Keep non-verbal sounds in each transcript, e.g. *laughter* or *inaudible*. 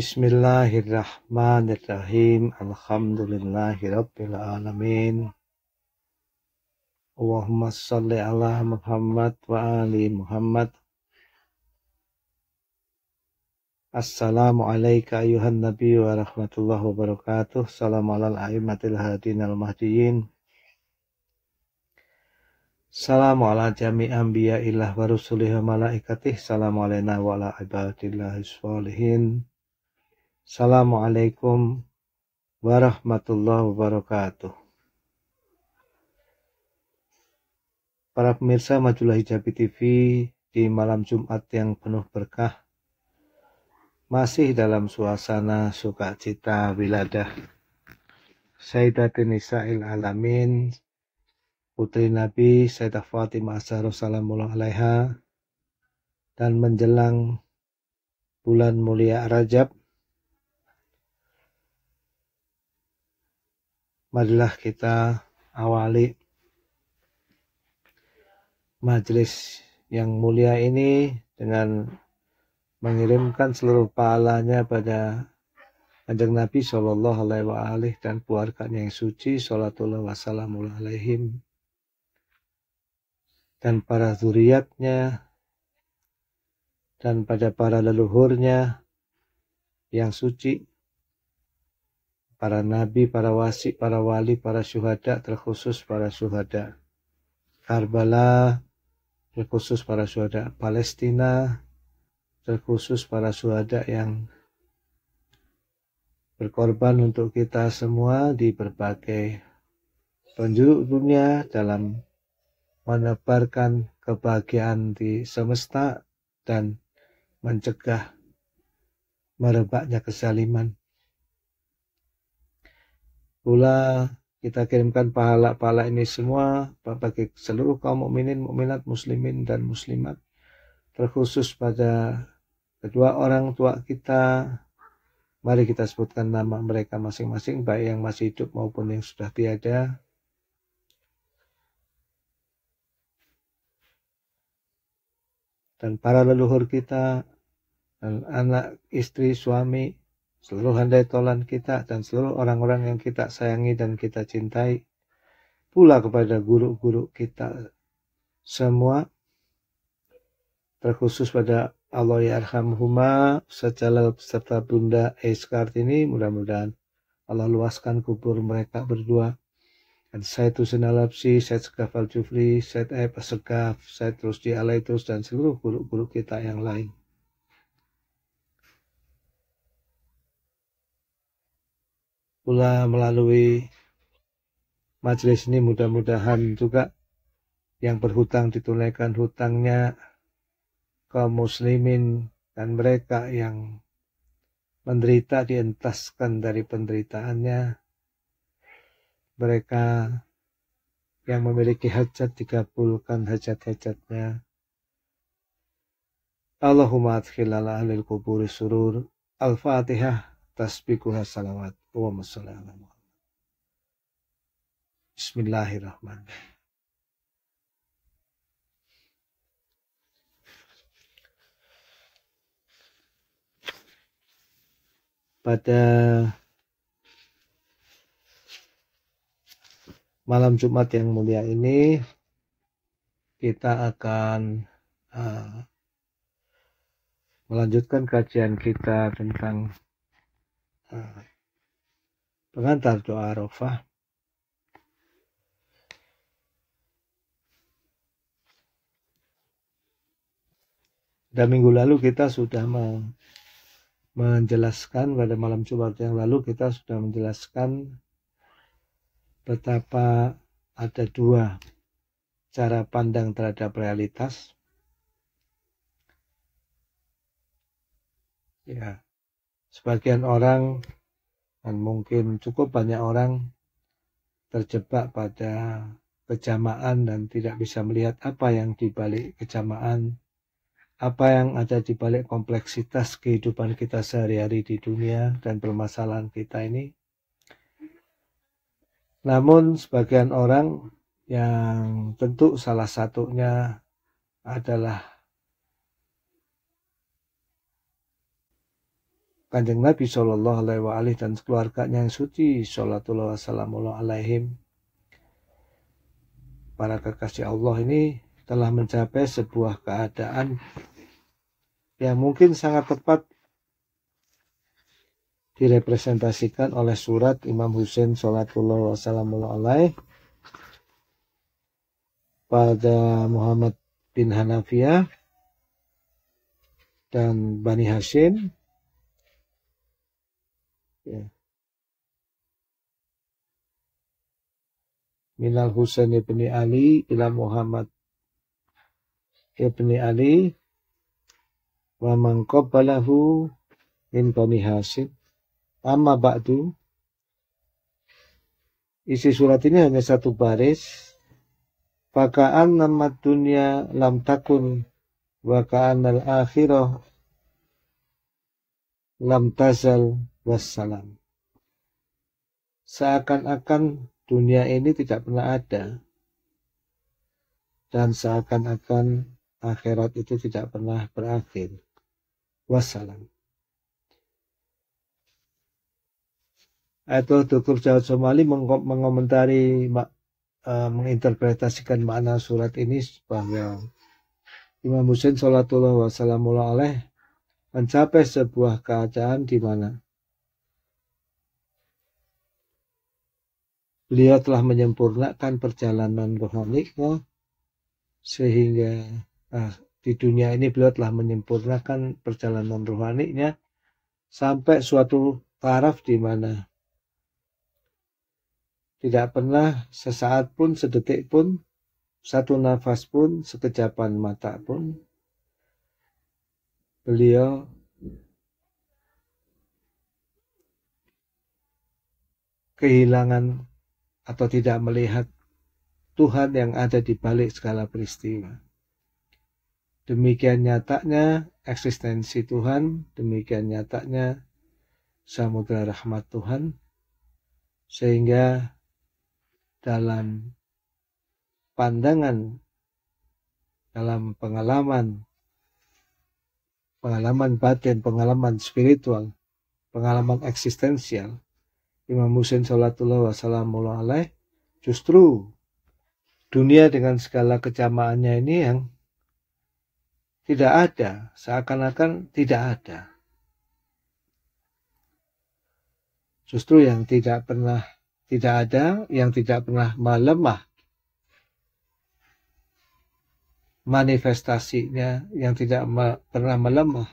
Bismillahirrahmanirrahim. Alhamdulillahirabbil alamin. Allahumma shalli ala Muhammad wa ali Muhammad. Assalamu alayka ayuhan nabi wa rahmatullahi wa barakatuh. Salam al a'immatil hadin al mahdiyyin Salam ala jami anbiya ilah wa rusulih wa malaikatih. Salam alaina wa ala ibadillahi salihin. Assalamualaikum warahmatullahi wabarakatuh. Para pemirsa Majulah Hijabi TV di malam Jumat yang penuh berkah masih dalam suasana sukacita wiladah Sayyidatin Nisa'il Alamin Putri Nabi Sayyidah Fatimah Azhar Salamullah Alaiha dan menjelang bulan mulia Rajab marilah kita awali majelis yang mulia ini dengan mengirimkan seluruh pahalanya pada Kanjeng Nabi Shallallahu Alaihi Wasallam dan keluarganya yang suci, Salatullah wassalamu alaihim, dan para zuriatnya, dan pada para leluhurnya yang suci, para nabi, para wasi, para wali, para syuhada, terkhusus para syuhada. Karbala, terkhusus para syuhada. Palestina, terkhusus para syuhada yang berkorban untuk kita semua di berbagai penjuru dunia dalam menebarkan kebahagiaan di semesta dan mencegah merebaknya kezaliman pula kita kirimkan pahala-pahala ini semua bagi seluruh kaum mukminin, mukminat, muslimin dan muslimat terkhusus pada kedua orang tua kita. Mari kita sebutkan nama mereka masing-masing, baik yang masih hidup maupun yang sudah tiada. Dan para leluhur kita, dan anak, istri, suami, seluruh handai tolan kita dan seluruh orang-orang yang kita sayangi dan kita cintai, pula kepada guru-guru kita semua, terkhusus pada Allah ya Arhamhuma, secara serta Bunda eskart Kartini, mudah-mudahan Allah luaskan kubur mereka berdua. Dan saya Husin Alapsi, saya Sekaf Al-Jufri, saya Aib Sekaf, Said Rusdi Alaitus, dan seluruh guru-guru kita yang lain. pula melalui majelis ini mudah-mudahan juga yang berhutang ditunaikan hutangnya ke muslimin dan mereka yang menderita dientaskan dari penderitaannya mereka yang memiliki hajat dikabulkan hajat-hajatnya Allahumma adkhilal ahlil kuburi surur Al-Fatihah tasbihuha salawat wa salli Bismillahirrahmanirrahim pada malam Jumat yang mulia ini kita akan uh, melanjutkan kajian kita tentang pengantar doa Arafah Dan minggu lalu kita sudah menjelaskan pada malam Jumat yang lalu kita sudah menjelaskan betapa ada dua cara pandang terhadap realitas. Ya, sebagian orang dan mungkin cukup banyak orang terjebak pada kejamaan dan tidak bisa melihat apa yang dibalik kejamaan, apa yang ada di balik kompleksitas kehidupan kita sehari-hari di dunia dan permasalahan kita ini. Namun sebagian orang yang tentu salah satunya adalah Kanjeng Nabi Shallallahu Alaihi Wasallam dan keluarganya yang suci Shallallahu Alaihim para kekasih Allah ini telah mencapai sebuah keadaan yang mungkin sangat tepat direpresentasikan oleh surat Imam Husain Shallallahu Alaih pada Muhammad bin Hanafiyah dan Bani Hashim ya. Minal Husain ibni Ali ila Muhammad ya, ibni Ali wa man qabbalahu min Bani Hashim amma ba'du isi surat ini hanya satu baris Faka'an nama dunia lam takun Waka'an al-akhirah lam tazal wassalam. Seakan-akan dunia ini tidak pernah ada. Dan seakan-akan akhirat itu tidak pernah berakhir. Wassalam. Atau Dukur Jawad Somali mengomentari, e, menginterpretasikan makna surat ini bahwa Imam Hussein Salatullah Wasallamullah mencapai sebuah keadaan di mana beliau telah menyempurnakan perjalanan rohaninya sehingga ah, di dunia ini beliau telah menyempurnakan perjalanan rohaninya sampai suatu taraf di mana tidak pernah sesaat pun, sedetik pun, satu nafas pun, sekejapan mata pun beliau kehilangan atau tidak melihat Tuhan yang ada di balik segala peristiwa. Demikian nyatanya eksistensi Tuhan, demikian nyatanya samudera rahmat Tuhan, sehingga dalam pandangan, dalam pengalaman pengalaman batin, pengalaman spiritual, pengalaman eksistensial, Imam Husain Salatullah wassalamu alaih, justru dunia dengan segala kecamaannya ini yang tidak ada, seakan-akan tidak ada. Justru yang tidak pernah tidak ada, yang tidak pernah melemah, manifestasinya yang tidak pernah melemah.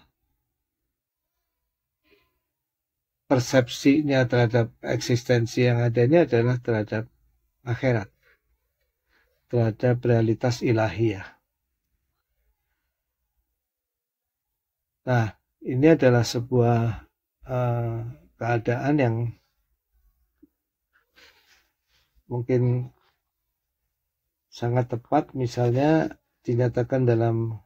Persepsinya terhadap eksistensi yang adanya adalah terhadap akhirat, terhadap realitas ilahiyah. Nah, ini adalah sebuah uh, keadaan yang mungkin sangat tepat misalnya dinyatakan dalam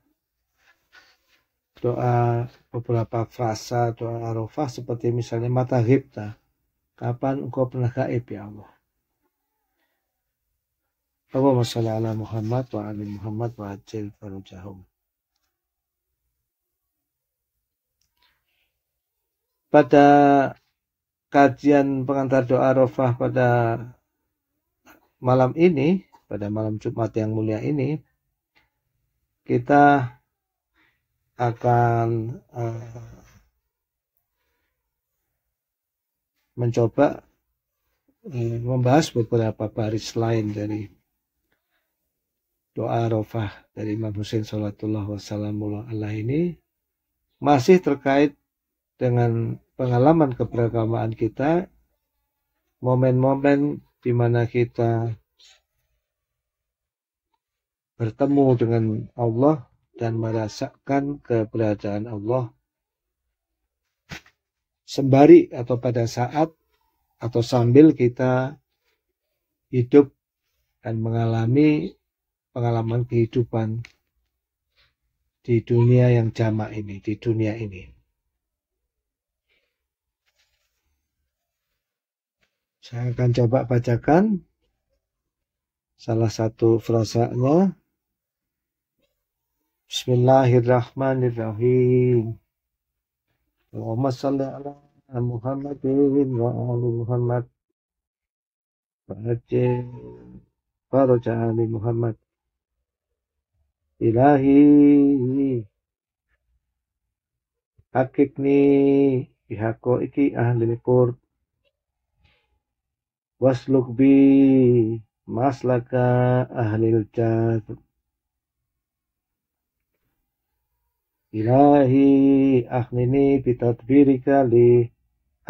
doa beberapa frasa doa arafah seperti misalnya mata ghibta kapan engkau pernah gaib ya Allah Allahumma masalah ala Muhammad wa ali Muhammad wa ajil farujahum pada kajian pengantar doa arafah pada malam ini pada malam Jumat yang mulia ini kita akan uh, mencoba uh, membahas beberapa baris lain dari doa rofah dari Imam Husain Salatullah Alaihi Allah ini masih terkait dengan pengalaman keberagamaan kita momen-momen di mana kita bertemu dengan Allah dan merasakan keberadaan Allah sembari atau pada saat atau sambil kita hidup dan mengalami pengalaman kehidupan di dunia yang jamak ini, di dunia ini. Saya akan coba bacakan salah satu frasanya Bismillahirrahmanirrahim. Allahumma salli ala Muhammadin wa ala Muhammad. Fa'ajil Muhammad. Ilahi. ni bihako iki ahli nikur. Wasluk maslaka ahli jazb. Ilahi akhlini bitadbirika li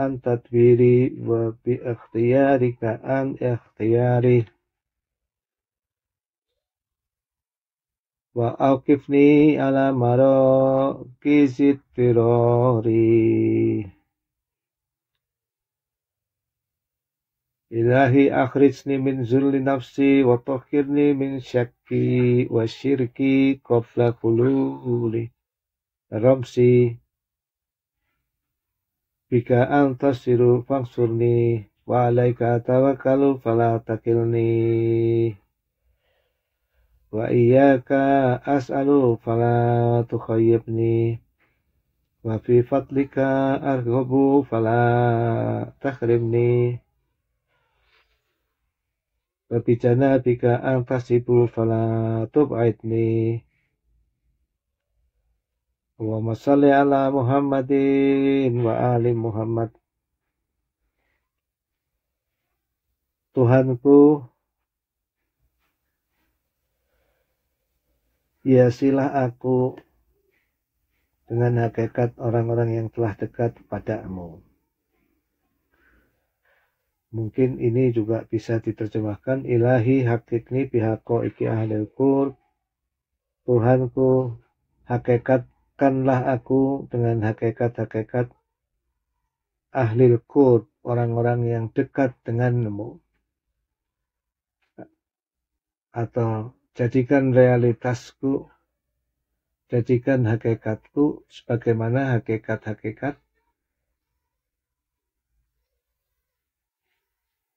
antadbiri wa bi ikhtiyarika an ikhtiyari wa aqifni ala maro kizitirori Ilahi akhrijni min zulli nafsi wa tohkirni min syakki wa syirki qabla khululi romsi bika antasiru fangsurni wa alaika tawakalu fala takilni wa iyyaka as'alu fala tukhayyibni wa fi fatlika argobu fala takhribni wa bi janabika antasibu fala Allahumma salli ala Muhammadin wa ali Muhammad. Tuhanku, ya silah aku dengan hakikat orang-orang yang telah dekat padamu. Mungkin ini juga bisa diterjemahkan ilahi hakikni pihakku iki ahli kur. Tuhanku hakikat dekatkanlah aku dengan hakikat-hakikat ahli kud, orang-orang yang dekat denganmu. Atau jadikan realitasku, jadikan hakikatku sebagaimana hakikat-hakikat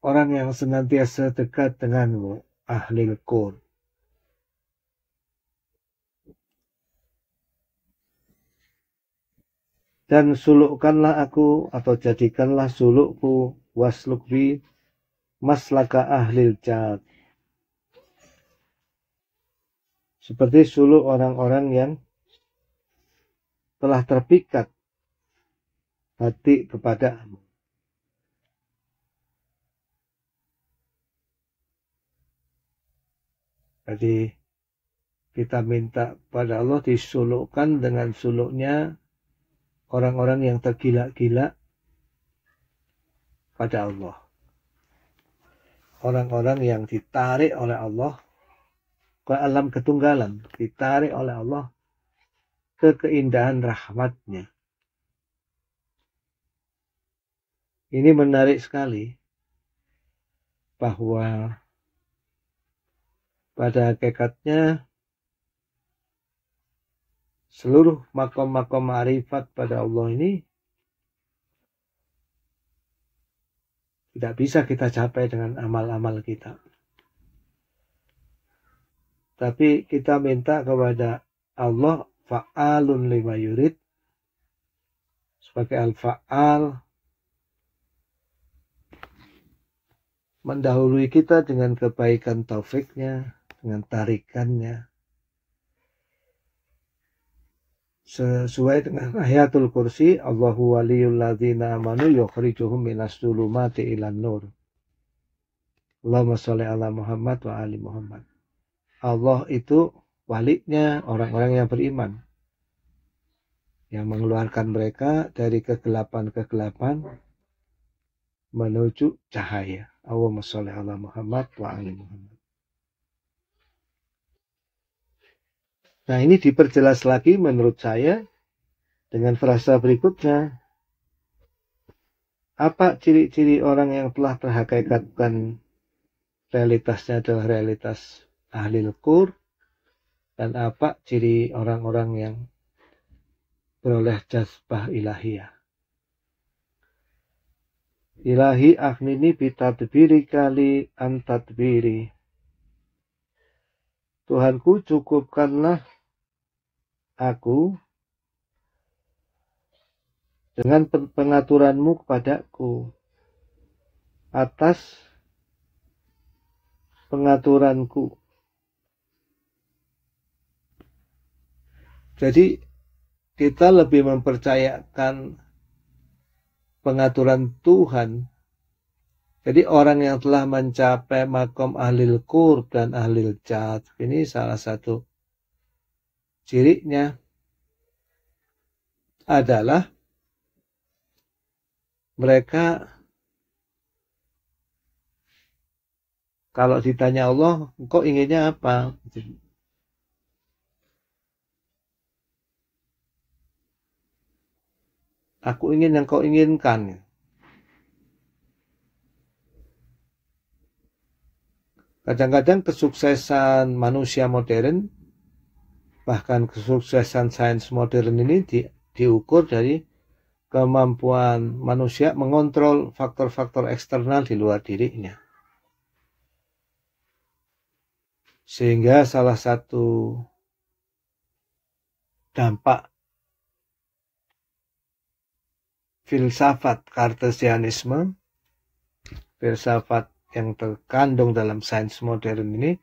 orang yang senantiasa dekat denganmu, ahli kud. dan sulukkanlah aku atau jadikanlah sulukku waslukbi maslaka ahlil jahat Seperti suluk orang-orang yang telah terpikat hati kepada kamu. Jadi kita minta pada Allah disulukkan dengan suluknya orang-orang yang tergila-gila pada Allah. Orang-orang yang ditarik oleh Allah ke alam ketunggalan, ditarik oleh Allah ke keindahan rahmatnya. Ini menarik sekali bahwa pada hakikatnya seluruh makom-makom ma'rifat pada Allah ini tidak bisa kita capai dengan amal-amal kita. Tapi kita minta kepada Allah fa'alun lima yurid sebagai al-fa'al mendahului kita dengan kebaikan taufiknya, dengan tarikannya, sesuai dengan ayatul kursi Allahu waliyul ladzina amanu yukhrijuhum minas zulumati ilan nur Allahumma sholli ala Muhammad wa ali Muhammad Allah itu waliknya orang-orang yang beriman yang mengeluarkan mereka dari kegelapan-kegelapan menuju cahaya Allahumma sholli ala Muhammad wa ali Muhammad Nah, ini diperjelas lagi menurut saya dengan frasa berikutnya. Apa ciri-ciri orang yang telah terhakikatkan realitasnya adalah realitas ahli lekur? dan apa ciri orang-orang yang beroleh jasbah ilahiyah. Ilahi agnini bitadbiri kali antadbiri. Tuhanku cukupkanlah aku dengan pengaturanmu kepadaku atas pengaturanku. Jadi kita lebih mempercayakan pengaturan Tuhan. Jadi orang yang telah mencapai makom ahlil kur dan ahlil jad ini salah satu Cirinya adalah mereka kalau ditanya Allah, kok inginnya apa? Gitu. Aku ingin yang kau inginkan. Kadang-kadang kesuksesan manusia modern bahkan kesuksesan sains modern ini di, diukur dari kemampuan manusia mengontrol faktor-faktor eksternal di luar dirinya. Sehingga salah satu dampak filsafat kartesianisme, filsafat yang terkandung dalam sains modern ini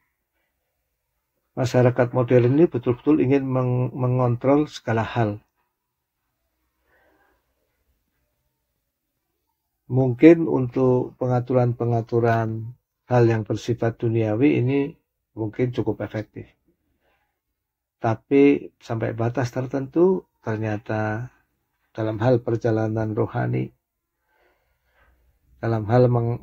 masyarakat modern ini betul-betul ingin meng mengontrol segala hal. Mungkin untuk pengaturan-pengaturan hal yang bersifat duniawi ini mungkin cukup efektif. Tapi sampai batas tertentu ternyata dalam hal perjalanan rohani, dalam hal meng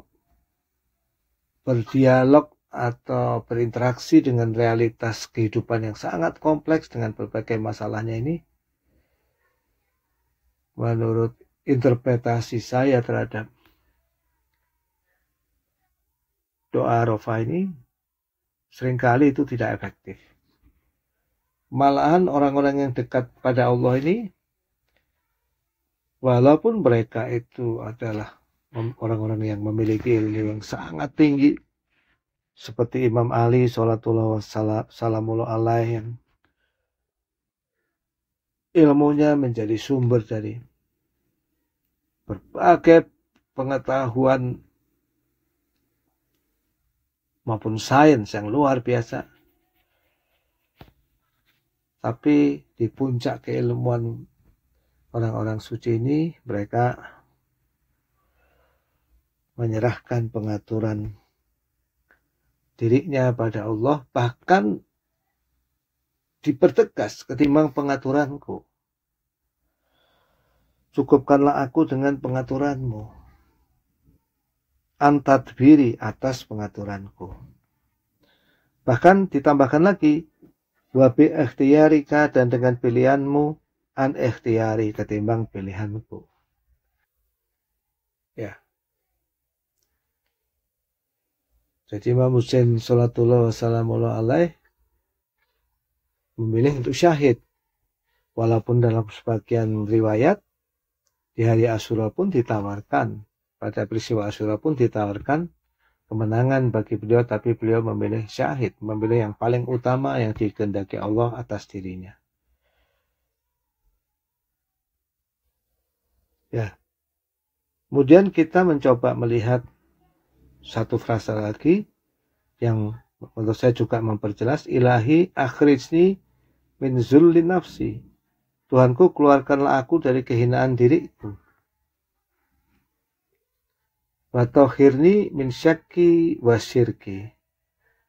berdialog atau berinteraksi dengan realitas kehidupan yang sangat kompleks dengan berbagai masalahnya ini menurut interpretasi saya terhadap doa rofa ini seringkali itu tidak efektif. Malahan orang-orang yang dekat pada Allah ini walaupun mereka itu adalah orang-orang yang memiliki ilmu yang sangat tinggi seperti Imam Ali sholatullah wassalamullah alaih yang ilmunya menjadi sumber dari berbagai pengetahuan maupun sains yang luar biasa tapi di puncak keilmuan orang-orang suci ini mereka menyerahkan pengaturan dirinya pada Allah bahkan dipertegas ketimbang pengaturanku. Cukupkanlah aku dengan pengaturanmu. Antadbiri atas pengaturanku. Bahkan ditambahkan lagi, wabi ikhtiarika dan dengan pilihanmu an ikhtiari ketimbang pilihanku. Ya, Jadi Imam Hussein Salatullah Wassalamullah Alaih memilih untuk syahid. Walaupun dalam sebagian riwayat di hari Asyura pun ditawarkan. Pada peristiwa Asyura pun ditawarkan kemenangan bagi beliau tapi beliau memilih syahid. Memilih yang paling utama yang dikehendaki Allah atas dirinya. Ya. Kemudian kita mencoba melihat satu frasa lagi yang menurut saya juga memperjelas ilahi akhrijni min zulli nafsi Tuhanku keluarkanlah aku dari kehinaan diriku Watohirni min syakki wasirki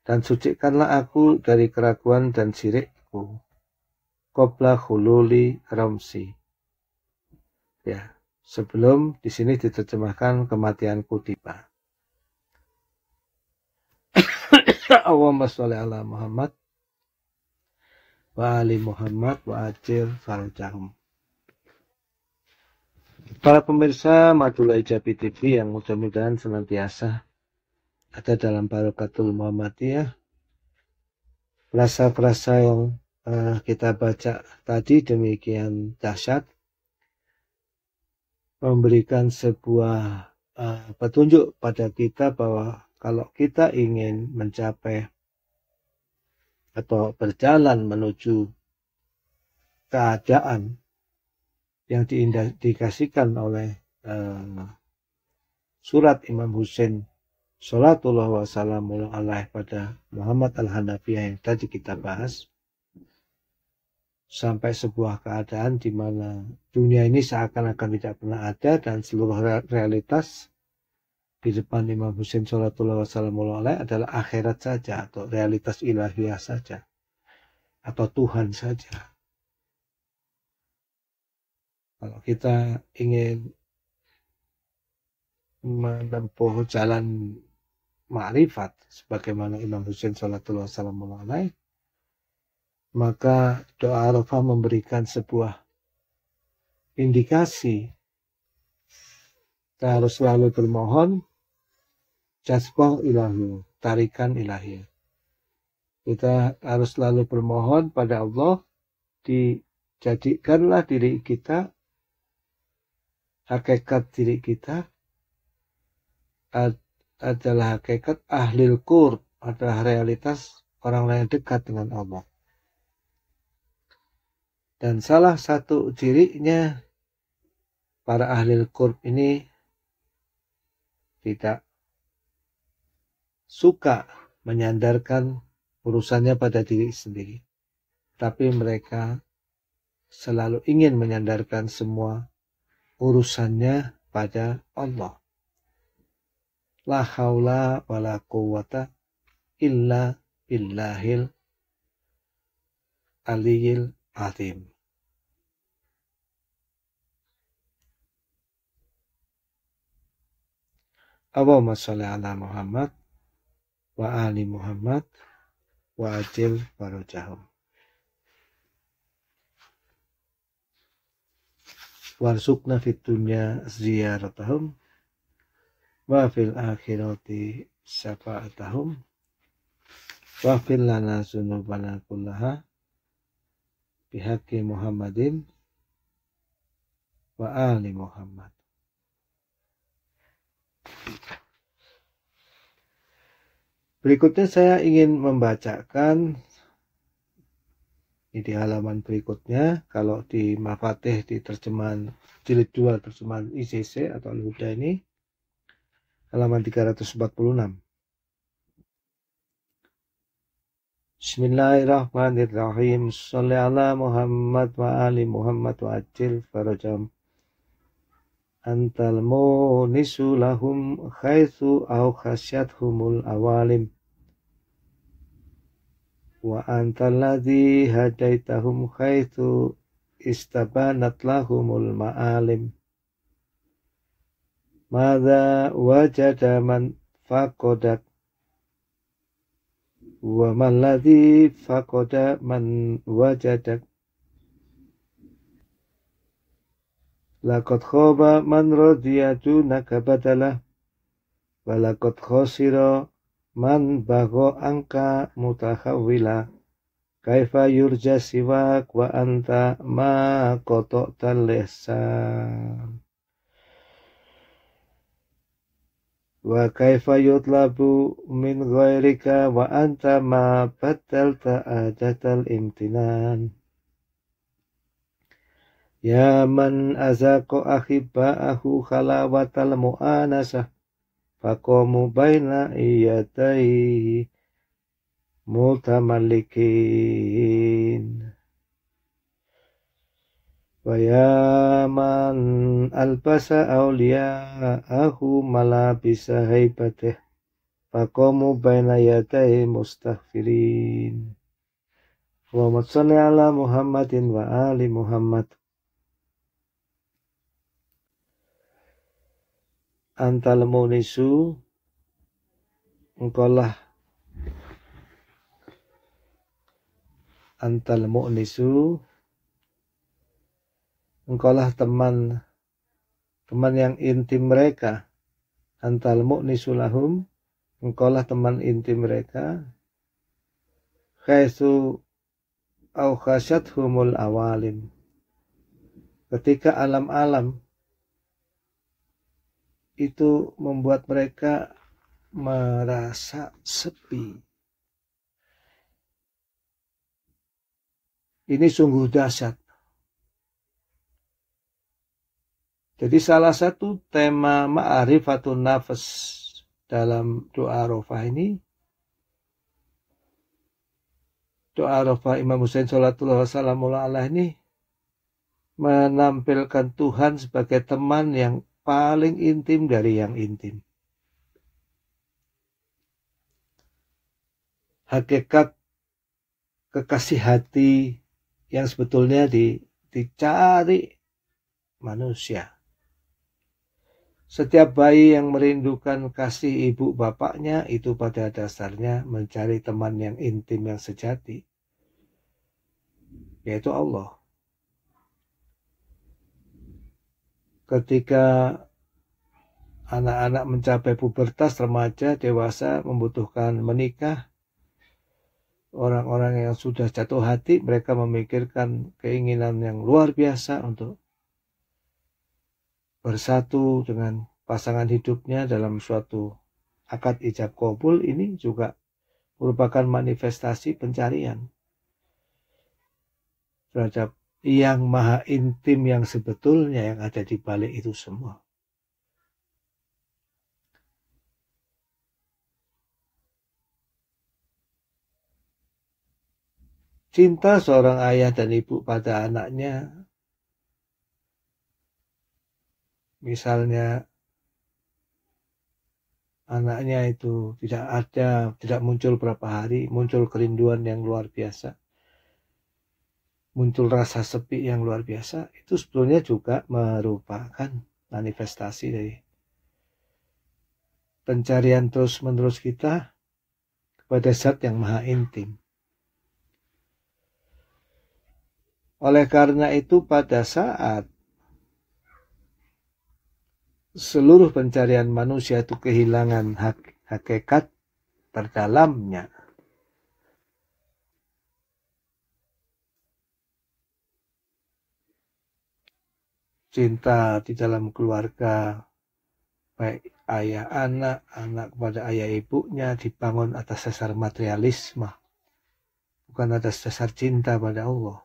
dan sucikanlah aku dari keraguan dan sirikku kopla hululi ramsi ya sebelum di sini diterjemahkan kematianku tiba *laughs* Allahumma sholli ala Muhammad wa ali Muhammad wa ajir farajahum. Para pemirsa Madula Ijabi TV yang mudah-mudahan senantiasa ada dalam barokatul Muhammadiyah. Rasa-rasa yang uh, kita baca tadi demikian dahsyat memberikan sebuah uh, petunjuk pada kita bahwa kalau kita ingin mencapai atau berjalan menuju keadaan yang diindikasikan oleh eh, surat Imam Husain Salatullah wa salamulah alaih pada Muhammad Al-Hanafiyah yang tadi kita bahas sampai sebuah keadaan di mana dunia ini seakan-akan tidak pernah ada dan seluruh realitas di depan Imam Husain Salatullah Wasallamullah adalah akhirat saja atau realitas ilahiyah saja atau Tuhan saja. Kalau kita ingin menempuh jalan ma'rifat sebagaimana Imam Husain Salatullah Wasallamullah maka doa Arafah memberikan sebuah indikasi kita harus selalu bermohon jaspoh ilahi, tarikan ilahi. Kita harus selalu bermohon pada Allah, dijadikanlah diri kita, hakikat diri kita, adalah hakikat ahlil kur, adalah realitas orang lain dekat dengan Allah. Dan salah satu cirinya para ahli kurb ini tidak suka menyandarkan urusannya pada diri sendiri, tapi mereka selalu ingin menyandarkan semua urusannya pada Allah. La haula wala quwata illa billahil aliyil azim. Allahumma salli ala Muhammad wa ali Muhammad wa ajil barojahum. Warsukna fit dunya ziyaratahum wa fil akhirati syafa'atahum wa fil lana sunubana kullaha bihaqi Muhammadin wa ali Muhammad. Berikutnya saya ingin membacakan ini di halaman berikutnya kalau di Mafatih di terjemahan jilid 2 terjemahan ICC atau al ini halaman 346 Bismillahirrahmanirrahim Salli ala Muhammad wa ali Muhammad wa ajil farajam antal munisu lahum khaisu au humul awalim wa antal ladhi hadaitahum khaisu istabanat lahumul ma'alim Mada wajada man fakodak Wa ladhi fakoda man wajadak Lakot khoba man radiyatu nakabatalah, Walakot khosiro man bago angka mutahawila. Kaifa yurja siwak wa anta ma kotok talesan. wa kaifa yutlabu min ghairika wa anta ma ta adatal imtinan Ya man azaqo ahu khalawatal mu'anasah Fakomu baina iyatai Multamalikin Waya man albasa ahu malabisa haibatih Fakomu baina iyatai mustahfirin Wa matsalli ala Muhammadin wa ali Muhammad nisu engkolah anta lemu nisu, engkolah teman teman yang intim mereka lemu nisu lahum engkolah teman intim mereka khaisu au khasyathumul awalim ketika alam-alam itu membuat mereka merasa sepi. Ini sungguh dahsyat. Jadi salah satu tema ma'rifatun nafas dalam doa rofa ini doa rofa Imam Hussein Salatullah Wasallam Allah ini menampilkan Tuhan sebagai teman yang paling intim dari yang intim. Hakikat kekasih hati yang sebetulnya di, dicari manusia. Setiap bayi yang merindukan kasih ibu bapaknya itu pada dasarnya mencari teman yang intim yang sejati, yaitu Allah. ketika anak-anak mencapai pubertas, remaja, dewasa, membutuhkan menikah. Orang-orang yang sudah jatuh hati, mereka memikirkan keinginan yang luar biasa untuk bersatu dengan pasangan hidupnya dalam suatu akad ijab kabul ini juga merupakan manifestasi pencarian terhadap yang maha intim yang sebetulnya yang ada di balik itu semua. Cinta seorang ayah dan ibu pada anaknya, misalnya anaknya itu tidak ada, tidak muncul berapa hari, muncul kerinduan yang luar biasa muncul rasa sepi yang luar biasa itu sebetulnya juga merupakan manifestasi dari pencarian terus-menerus kita kepada zat yang maha intim. Oleh karena itu pada saat seluruh pencarian manusia itu kehilangan hak hakikat terdalamnya cinta di dalam keluarga, baik ayah anak, anak kepada ayah ibunya dibangun atas dasar materialisme, bukan atas dasar cinta pada Allah.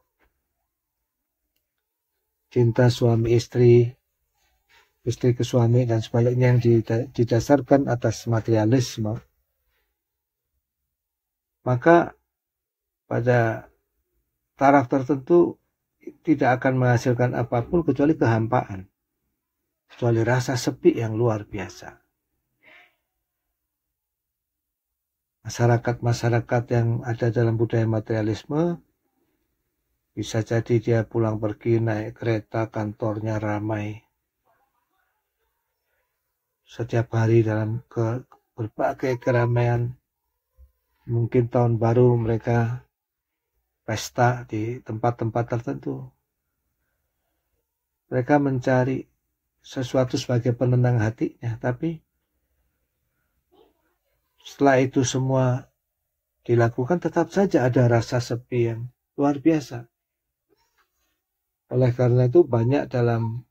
Cinta suami istri, istri ke suami dan sebaliknya yang didasarkan atas materialisme. Maka pada taraf tertentu tidak akan menghasilkan apapun kecuali kehampaan. Kecuali rasa sepi yang luar biasa. Masyarakat-masyarakat yang ada dalam budaya materialisme bisa jadi dia pulang pergi naik kereta kantornya ramai. Setiap hari dalam ke berbagai keramaian. Mungkin tahun baru mereka pesta di tempat-tempat tertentu. Mereka mencari sesuatu sebagai penenang hatinya, tapi setelah itu semua dilakukan tetap saja ada rasa sepi yang luar biasa. Oleh karena itu banyak dalam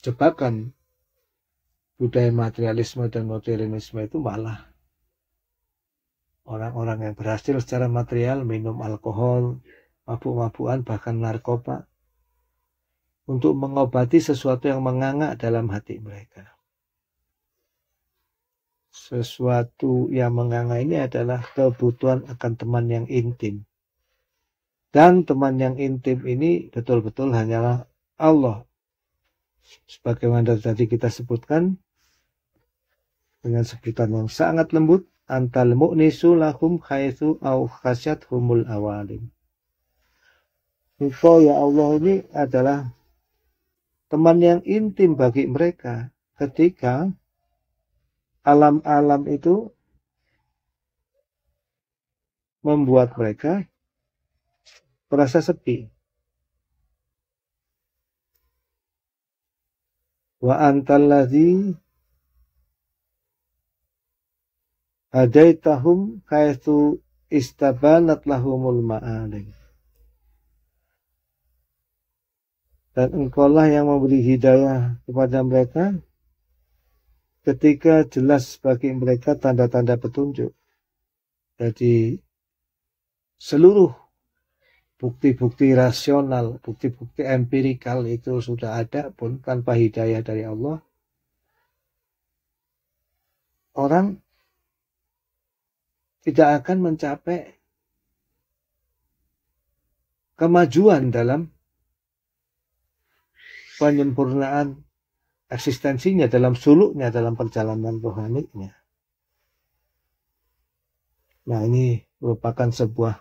jebakan budaya materialisme dan materialisme itu malah Orang-orang yang berhasil secara material minum alkohol, mabuk mabuan bahkan narkoba. Untuk mengobati sesuatu yang menganga dalam hati mereka. Sesuatu yang menganga ini adalah kebutuhan akan teman yang intim. Dan teman yang intim ini betul-betul hanyalah Allah. Sebagaimana tadi kita sebutkan, dengan sebutan yang sangat lembut, antal mu'nisu lahum khaisu au humul awalim. Engkau ya Allah ini adalah teman yang intim bagi mereka ketika alam-alam itu membuat mereka merasa sepi. Wa antallazi hadaitahum haitsu istabanat lahumul ma'alim. Dan engkaulah yang memberi hidayah kepada mereka ketika jelas bagi mereka tanda-tanda petunjuk. Jadi seluruh bukti-bukti rasional, bukti-bukti empirikal itu sudah ada pun tanpa hidayah dari Allah. Orang tidak akan mencapai kemajuan dalam penyempurnaan eksistensinya, dalam suluknya, dalam perjalanan rohaninya. Nah ini merupakan sebuah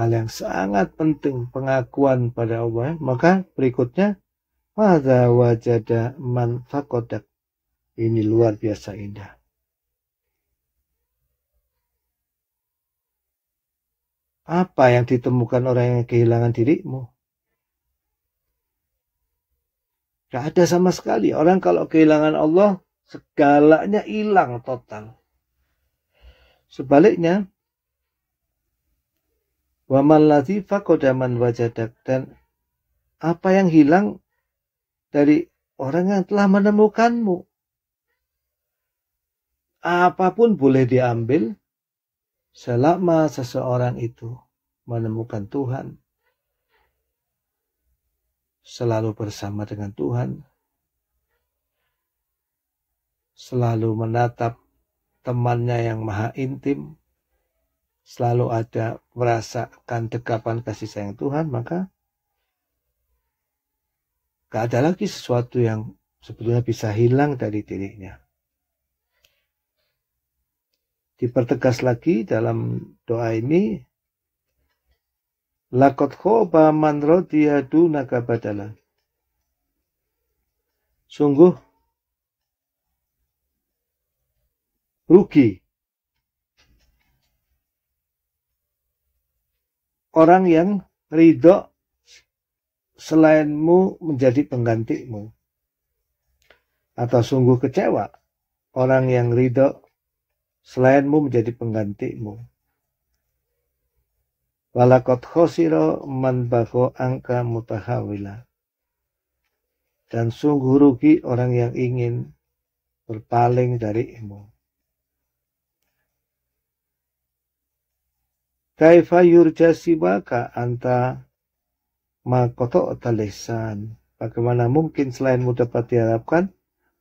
hal yang sangat penting pengakuan pada Allah. Maka berikutnya, wajah wajada manfaqodak kodak Ini luar biasa indah. Apa yang ditemukan orang yang kehilangan dirimu? Gak ada sama sekali. Orang kalau kehilangan Allah, segalanya hilang total. Sebaliknya, waman latifa kodaman wajadak dan apa yang hilang dari orang yang telah menemukanmu. Apapun boleh diambil, Selama seseorang itu menemukan Tuhan, selalu bersama dengan Tuhan, selalu menatap temannya yang maha intim, selalu ada merasakan dekapan kasih sayang Tuhan, maka tidak ada lagi sesuatu yang sebetulnya bisa hilang dari dirinya dipertegas lagi dalam doa ini Lakot khoba man radiya dunaka badala. Sungguh rugi orang yang ridho selainmu menjadi penggantimu. Atau sungguh kecewa orang yang ridho selainmu menjadi penggantimu. Walakot khosiro man bako angka mutahawila. Dan sungguh rugi orang yang ingin berpaling darimu. Kaifa yurja siwaka anta makoto talisan. Bagaimana mungkin selainmu dapat diharapkan,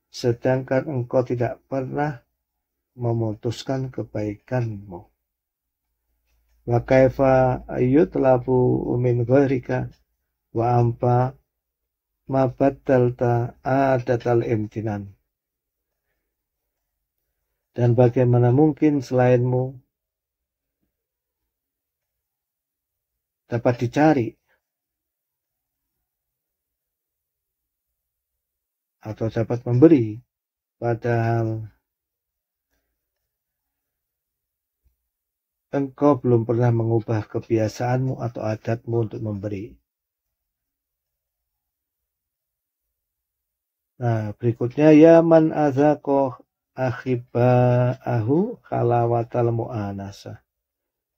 sedangkan engkau tidak pernah memutuskan kebaikanmu. Wa kaifa labu umin ghairika wa ampa ma battalta adatal imtinan. Dan bagaimana mungkin selainmu dapat dicari atau dapat memberi padahal engkau belum pernah mengubah kebiasaanmu atau adatmu untuk memberi. Nah, berikutnya ya man azaqah akhibaahu khalawatal mu'anasa.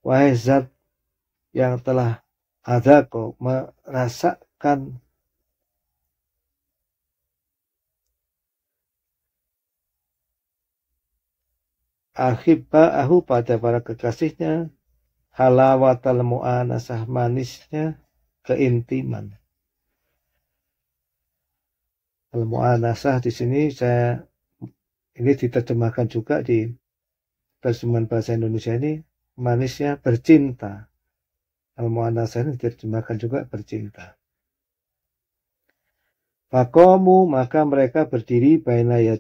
Wahai zat yang telah azaqah merasakan ahibba'ahu pada para kekasihnya, halawatal mu'anasah manisnya, keintiman. Al-mu'anasah di sini saya ini diterjemahkan juga di terjemahan bahasa Indonesia ini manisnya bercinta. Al-mu'anasah ini diterjemahkan juga bercinta. Fakomu maka mereka berdiri baina di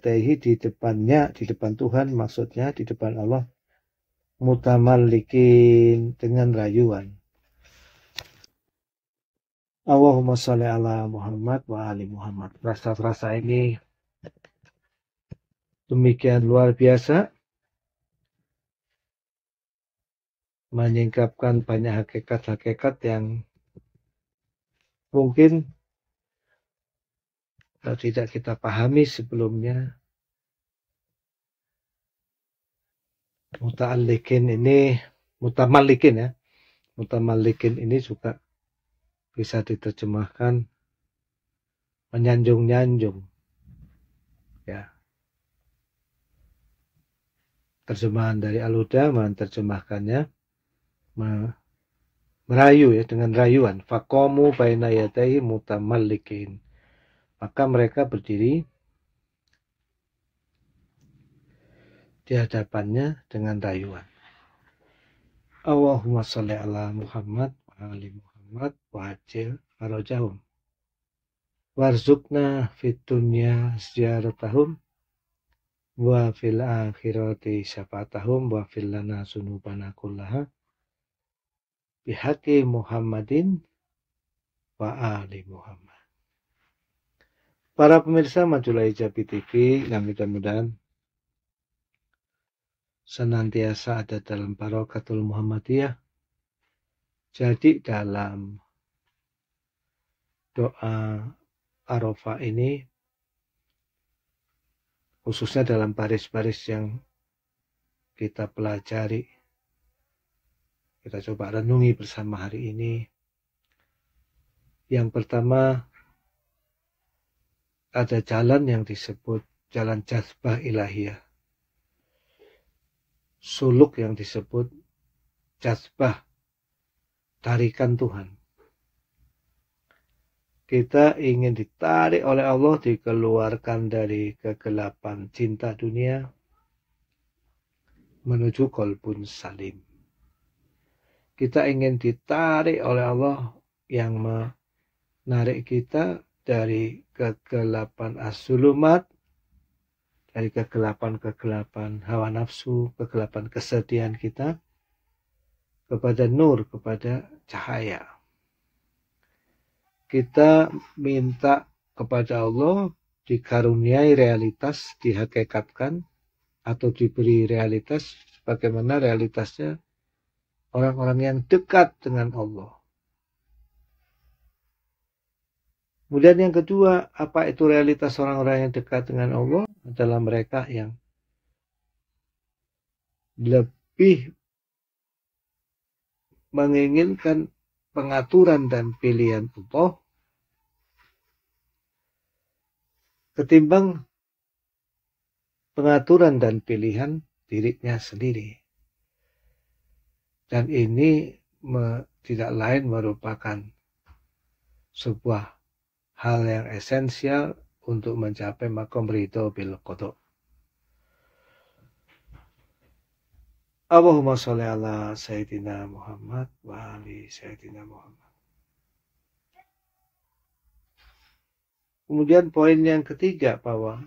depannya, di depan Tuhan maksudnya, di depan Allah. mutamalikin dengan rayuan. Allahumma sholli ala Muhammad wa ali Muhammad. Rasa-rasa ini demikian luar biasa. Menyingkapkan banyak hakikat-hakikat yang mungkin kalau tidak kita pahami sebelumnya muta'allikin ini mutamalikin ya mutamalikin ini juga bisa diterjemahkan menyanjung-nyanjung ya terjemahan dari Aluda menerjemahkannya merayu ya dengan rayuan fakomu baina muta mutamalikin maka mereka berdiri di hadapannya dengan rayuan. Allahumma sholli ala Muhammad wa ali Muhammad wa ajil farajahum. Warzukna fid dunya ziyaratahum wa fil akhirati syafaatahum wa fil lana sunubana kullaha bihaqi Muhammadin wa ali Muhammad. Para pemirsa Majulah Hijabi TV yang mudah-mudahan senantiasa ada dalam barokatul Muhammadiyah. Jadi dalam doa Arafah ini khususnya dalam baris-baris yang kita pelajari kita coba renungi bersama hari ini yang pertama ada jalan yang disebut jalan jazbah ilahiyah. Suluk yang disebut jazbah, tarikan Tuhan. Kita ingin ditarik oleh Allah, dikeluarkan dari kegelapan cinta dunia menuju kolbun salim. Kita ingin ditarik oleh Allah yang menarik kita dari kegelapan asulumat, dari kegelapan-kegelapan hawa nafsu, kegelapan kesedihan kita, kepada nur, kepada cahaya. Kita minta kepada Allah dikaruniai realitas, dihakikatkan, atau diberi realitas bagaimana realitasnya orang-orang yang dekat dengan Allah. Kemudian yang kedua, apa itu realitas orang-orang yang dekat dengan Allah adalah mereka yang lebih menginginkan pengaturan dan pilihan Allah ketimbang pengaturan dan pilihan dirinya sendiri. Dan ini tidak lain merupakan sebuah hal yang esensial untuk mencapai makom rito bil kodok. Allahumma sholli ala Sayyidina Muhammad wa ali Sayyidina Muhammad. Kemudian poin yang ketiga, bahwa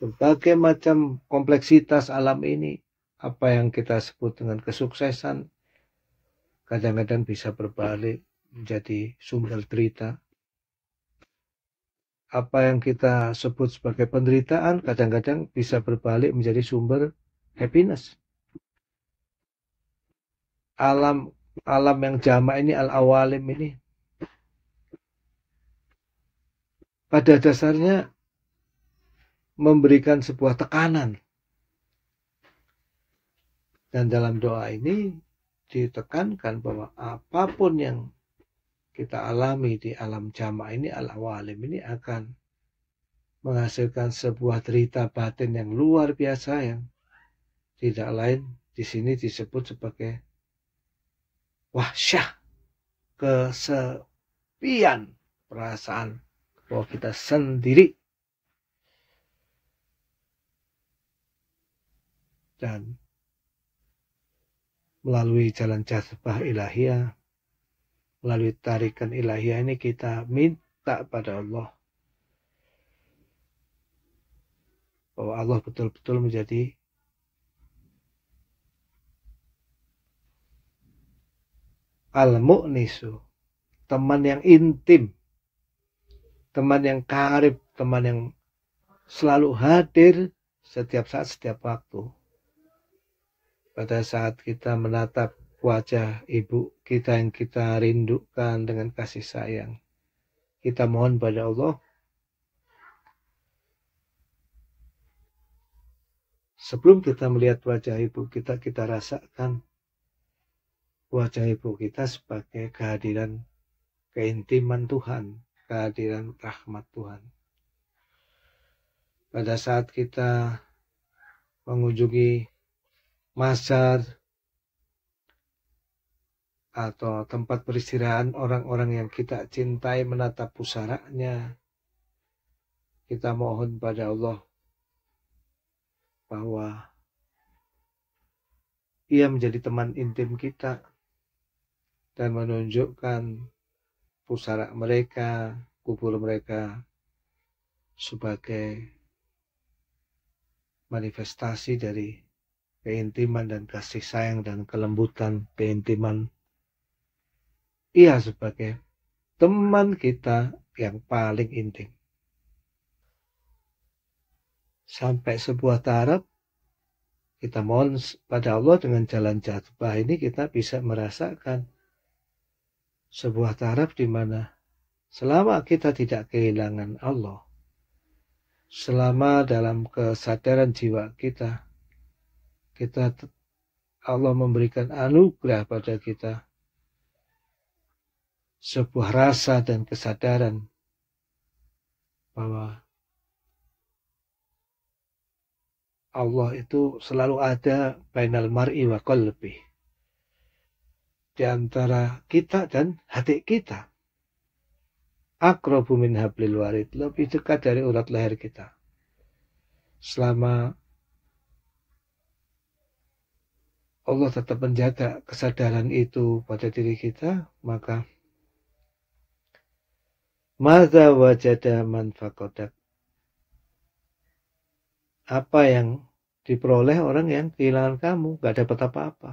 berbagai macam kompleksitas alam ini, apa yang kita sebut dengan kesuksesan, kadang-kadang bisa berbalik menjadi sumber derita. Apa yang kita sebut sebagai penderitaan kadang-kadang bisa berbalik menjadi sumber happiness. Alam alam yang jama ini al-awalim ini pada dasarnya memberikan sebuah tekanan. Dan dalam doa ini ditekankan bahwa apapun yang kita alami di alam jamaah ini al awalim ini akan menghasilkan sebuah cerita batin yang luar biasa yang tidak lain di sini disebut sebagai wahsyah kesepian perasaan bahwa kita sendiri dan melalui jalan jazbah ilahiyah melalui tarikan ilahiyah ini kita minta pada Allah bahwa Allah betul-betul menjadi al-mu'nisu teman yang intim teman yang karib teman yang selalu hadir setiap saat setiap waktu pada saat kita menatap wajah ibu kita yang kita rindukan dengan kasih sayang. Kita mohon pada Allah Sebelum kita melihat wajah ibu kita, kita rasakan wajah ibu kita sebagai kehadiran keintiman Tuhan, kehadiran rahmat Tuhan. Pada saat kita mengunjungi masjid atau tempat peristirahatan orang-orang yang kita cintai menatap pusaranya. Kita mohon pada Allah bahwa ia menjadi teman intim kita dan menunjukkan pusara mereka, kubur mereka sebagai manifestasi dari keintiman dan kasih sayang dan kelembutan keintiman ia sebagai teman kita yang paling intim. Sampai sebuah taraf kita mohon pada Allah dengan jalan jatuh ini kita bisa merasakan sebuah taraf di mana selama kita tidak kehilangan Allah, selama dalam kesadaran jiwa kita, kita Allah memberikan anugerah pada kita sebuah rasa dan kesadaran bahwa Allah itu selalu ada bainal mar'i wa lebih Di antara kita dan hati kita. Akrobu min hablil warid. Lebih dekat dari urat leher kita. Selama Allah tetap menjaga kesadaran itu pada diri kita, maka Maza wajada man fakodak. Apa yang diperoleh orang yang kehilangan kamu, gak dapat apa-apa.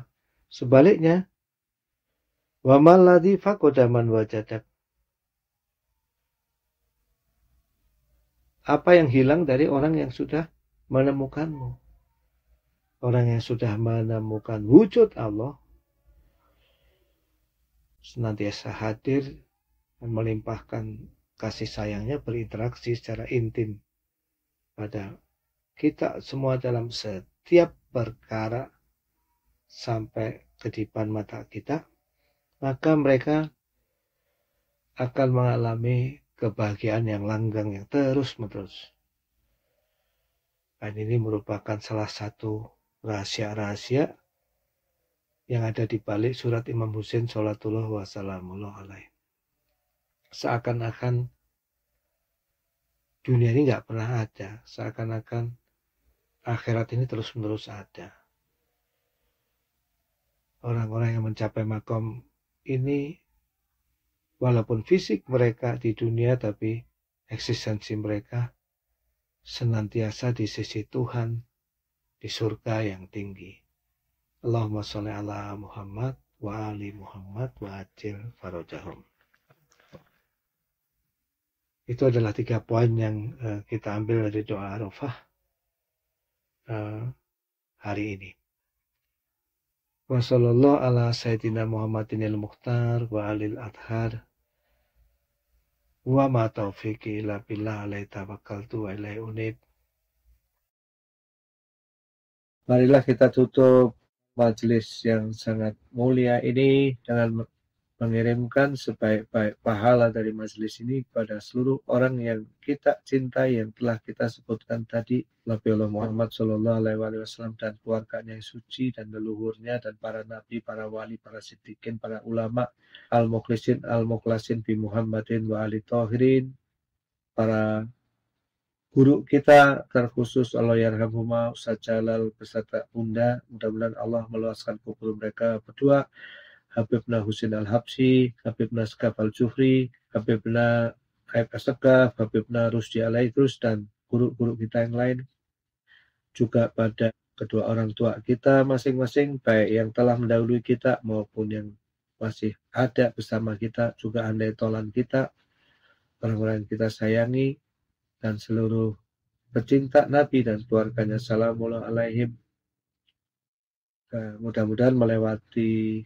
Sebaliknya, wa maladi fakoda man wajadak. Apa yang hilang dari orang yang sudah menemukanmu? Orang yang sudah menemukan wujud Allah senantiasa hadir melimpahkan kasih sayangnya berinteraksi secara intim pada kita semua dalam setiap perkara sampai kedipan mata kita, maka mereka akan mengalami kebahagiaan yang langgang yang terus-menerus. Dan ini merupakan salah satu rahasia-rahasia yang ada di balik surat Imam Husain Salatullah Wasalamullah Alaihi seakan-akan dunia ini nggak pernah ada, seakan-akan akhirat ini terus-menerus ada. Orang-orang yang mencapai makom ini, walaupun fisik mereka di dunia, tapi eksistensi mereka senantiasa di sisi Tuhan di surga yang tinggi. Allahumma sholli ala Muhammad wa ali Muhammad wa ajil farajahum. Itu adalah tiga poin yang uh, kita ambil dari doa Arafah uh, hari ini. Wassalamualaikum ala Sayyidina Muhammadinil Mukhtar wa alil adhar wa ma taufiqi illa billah alaihi tawakkaltu wa ilaihi unib. Marilah kita tutup majelis yang sangat mulia ini dengan mengirimkan sebaik-baik pahala dari majelis ini kepada seluruh orang yang kita cintai yang telah kita sebutkan tadi Nabi Allah Muhammad Shallallahu Alaihi Wasallam dan keluarganya yang suci dan leluhurnya dan para nabi, para wali, para sidikin, para ulama al mukhlisin al mukhlasin bi Muhammadin wa ali tohirin para guru kita terkhusus Allah Yarhamhuma Ustaz Jalal beserta Bunda mudah-mudahan Allah meluaskan kubur mereka berdua Habibna Husin Al-Habsi, Habibna Skaf Al-Jufri, Habibna Aib Habib Habibna Rusdi terus dan guru-guru kita yang lain. Juga pada kedua orang tua kita masing-masing, baik yang telah mendahului kita maupun yang masih ada bersama kita, juga andai tolan kita, orang-orang yang kita sayangi, dan seluruh pecinta Nabi dan keluarganya. Assalamualaikum eh, Mudah-mudahan melewati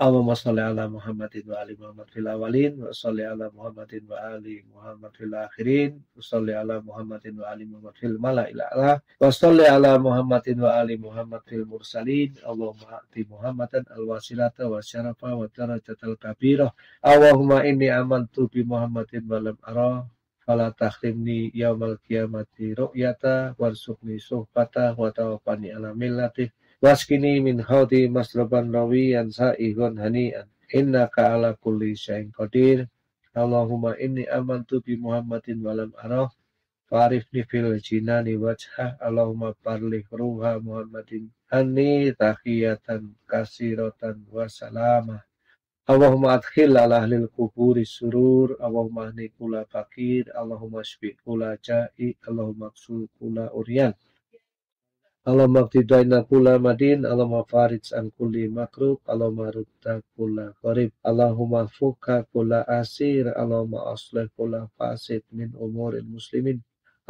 Allahumma sholli ala Muhammadin wa ali Muhammad fil awalin wa sholli ala Muhammadin wa ali Muhammad fil akhirin wa sholli ala Muhammadin wa ali Muhammad fil mala'il a'la wa sholli ala Muhammadin wa ali Muhammad fil mursalin Allahumma ati Muhammadan al wasilata wa syarafa wa al kabirah Allahumma inni amantu bi Muhammadin wa lam ara fala takhrimni yaumal qiyamati ru'yata warzuqni suhbata wa tawaffani ala millatih Waskini min rawi masraban rawiyan sa'ihun an Inna ala kulli syai'in qadir. Allahumma inni amantu bi Muhammadin walam arah. Farifni fil jinani wajhah. Allahumma parlih ruha Muhammadin. Anni tahiyatan kasiratan wasalamah. Allahumma adkhil ala ahlil kuburi surur, Allahumma ahni kula fakir, Allahumma shbi kula ja'i, Allahumma ksul kula uryan. Allahumma qtidaina kula madin, Allahumma farij an kulli makrub, Allahumma rudda kula qarib, Allahumma fuka kula asir, Allahumma aslih kula fasid min umurin muslimin.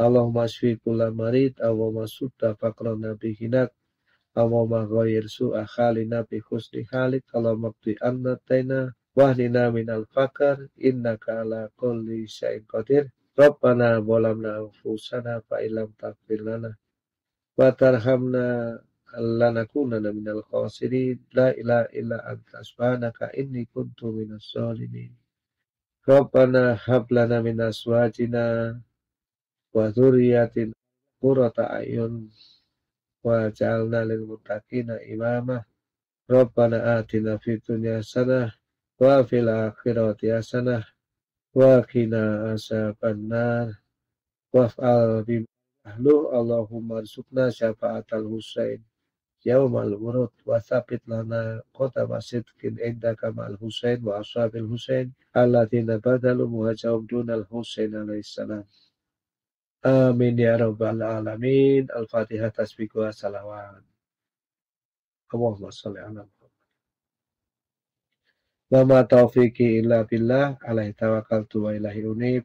Allahumma shfi kula marid, Allahumma sudda nabi bihinat, Allahumma ghayir su'a khalina bi khusni khalik, Allahumma qti anna taina, wahdina al fakar, innaka ala kulli syai'in qadir. Rabbana bolamna anfusana fa'ilam takfir lana. Fatarhamna lanakunana minal khasirin. La ilaha illa anta subhanaka inni kuntu minas zalimin. Rabbana lana min aswajina wa dzurriyyatin qurrata a'yun ja'alna lil muttaqina imama. Rabbana atina fid dunya hasanah wa fil akhirati hasanah wa qina azabannar waf'al bim Lalu Allahumma rizukna syafa'atal Husain yaumal wurud wa thabit lana qatama sidqin indaka ma'al Husain wa ashabil Husain allatina badalu muhajahum dunal Husain alaihissalam. Amin ya rabbal alamin. Al-Fatihah tasbiku wa salawat. Allahumma salli ala Muhammad. Wa ma taufiqi illa billah alaihi tawakkaltu wa ilahi unib.